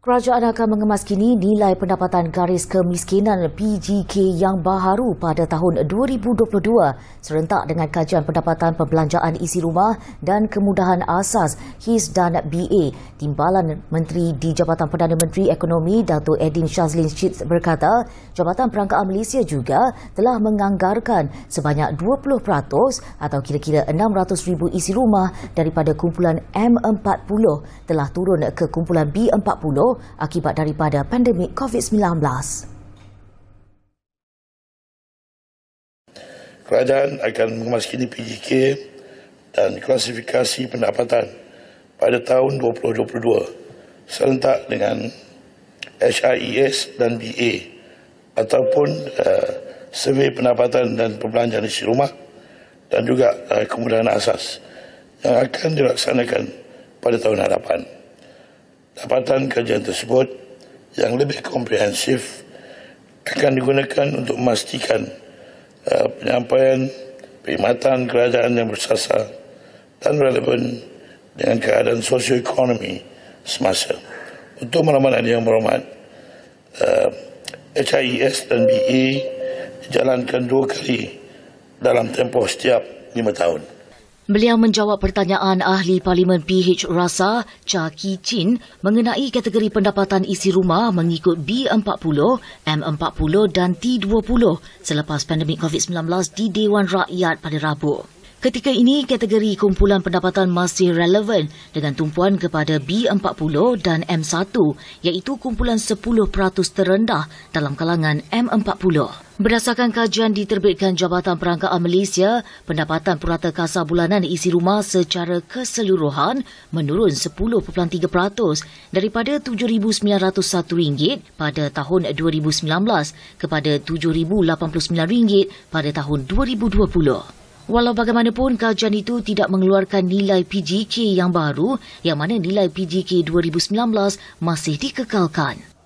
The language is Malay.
Kerajaan akan mengemas kini nilai pendapatan garis kemiskinan PGK yang baharu pada tahun 2022 serentak dengan kajian pendapatan pembelanjaan isi rumah dan kemudahan asas HIS dan BA. Timbalan Menteri di Jabatan Perdana Menteri Ekonomi Datuk Edin Shazlin Shitz berkata Jabatan Perangkaan Malaysia juga telah menganggarkan sebanyak 20% atau kira-kira 600,000 isi rumah daripada kumpulan M40 telah turun ke kumpulan B40 jauh akibat daripada pandemik COVID-19. Kerajaan akan memasuki PJK dan klasifikasi pendapatan pada tahun 2022 serentak dengan HIES dan BA ataupun uh, survei pendapatan dan perbelanjaan isi rumah dan juga uh, kemudahan asas yang akan dilaksanakan pada tahun hadapan dapatan kajian tersebut yang lebih komprehensif akan digunakan untuk memastikan uh, penyampaian perkhidmatan kerajaan yang bersasar dan relevan dengan keadaan sosioekonomi semasa. Untuk meramalkan yang berhormat, uh, HIES dan BE dijalankan dua kali dalam tempoh setiap lima tahun. Beliau menjawab pertanyaan Ahli Parlimen PH Rasa, Cha Ki Chin, mengenai kategori pendapatan isi rumah mengikut B40, M40 dan T20 selepas pandemik COVID-19 di Dewan Rakyat pada Rabu. Ketika ini, kategori kumpulan pendapatan masih relevan dengan tumpuan kepada B40 dan M1 iaitu kumpulan 10% terendah dalam kalangan M40. Berdasarkan kajian diterbitkan Jabatan Perangkaan Malaysia, pendapatan purata kasar bulanan isi rumah secara keseluruhan menurun 10.3% daripada RM7,901 pada tahun 2019 kepada RM7,089 pada tahun 2020. Walau bagaimanapun, kajian itu tidak mengeluarkan nilai PGK yang baru, yang mana nilai PGK 2019 masih dikekalkan.